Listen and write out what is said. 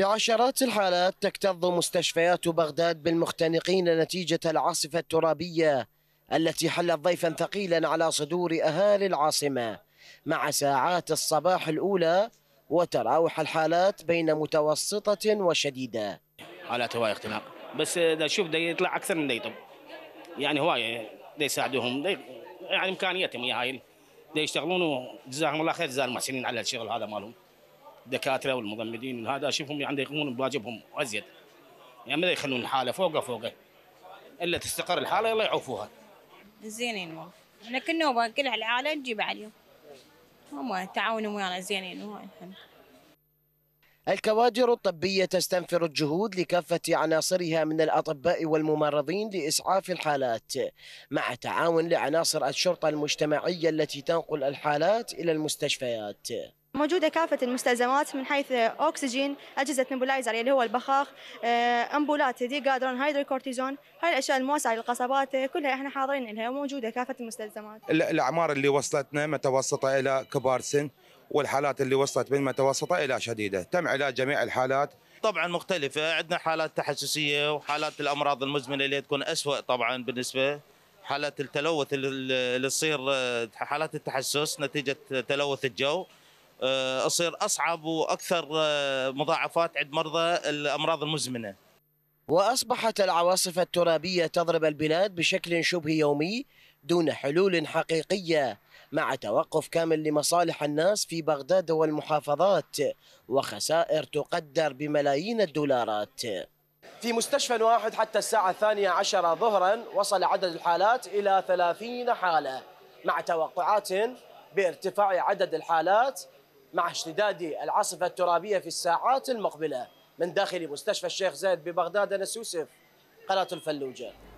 بعشرات الحالات تكتظ مستشفيات بغداد بالمختنقين نتيجة العاصفة الترابية التي حلت ضيفا ثقيلا على صدور أهالي العاصمة مع ساعات الصباح الأولى وتراوح الحالات بين متوسطة وشديدة حالات هواية اختناق بس إذا شوف دا يطلع أكثر من ده يطب يعني هواية دا يساعدوهم دا يعني إمكانيتهم يا هاي دا يشتغلون وجزاهم الله خير جزاهم المحسنين على الشغل هذا مالهم الدكاتره والمضمدين وهذا اشوفهم يعني يقومون بواجبهم ازيد يعني ما يخلون الحاله فوقه فوقه الا تستقر الحاله الله يعوفوها زينين والله احنا كنا كل العالم نجيب عليهم هم تعاونوا ويانا زينين والله الحمد الكوادر الطبية تستنفر الجهود لكافة عناصرها من الأطباء والممرضين لإسعاف الحالات مع تعاون لعناصر الشرطة المجتمعية التي تنقل الحالات إلى المستشفيات موجودة كافة المستلزمات من حيث أكسجين أجهزة نبولايزر اللي هو البخاخ آه، أمبولات دي قادرون هيدروكورتيزون هاي الأشياء الموسعة للقصبات آه، كلها إحنا حاضرين لها وموجودة كافة المستلزمات الأعمار اللي وصلتنا متوسطة إلى كبار سن والحالات اللي وصلت من متوسطة إلى شديدة تم علاج جميع الحالات طبعا مختلفة عندنا حالات تحسسية وحالات الأمراض المزمنة اللي تكون أسوأ طبعا بالنسبة حالات التلوث اللي تصير آه، حالات التحسس نتيجة تلوث الجو آه، أصير اصعب واكثر آه، مضاعفات عند مرضى الامراض المزمنه. واصبحت العواصف الترابيه تضرب البلاد بشكل شبه يومي دون حلول حقيقيه مع توقف كامل لمصالح الناس في بغداد والمحافظات وخسائر تقدر بملايين الدولارات. في مستشفى واحد حتى الساعة الثانية عشرة ظهرا وصل عدد الحالات إلى 30 حالة مع توقعات بارتفاع عدد الحالات مع اشتداد العاصفة الترابية في الساعات المقبلة من داخل مستشفى الشيخ زايد ببغداد أنس يوسف قناة الفلوجة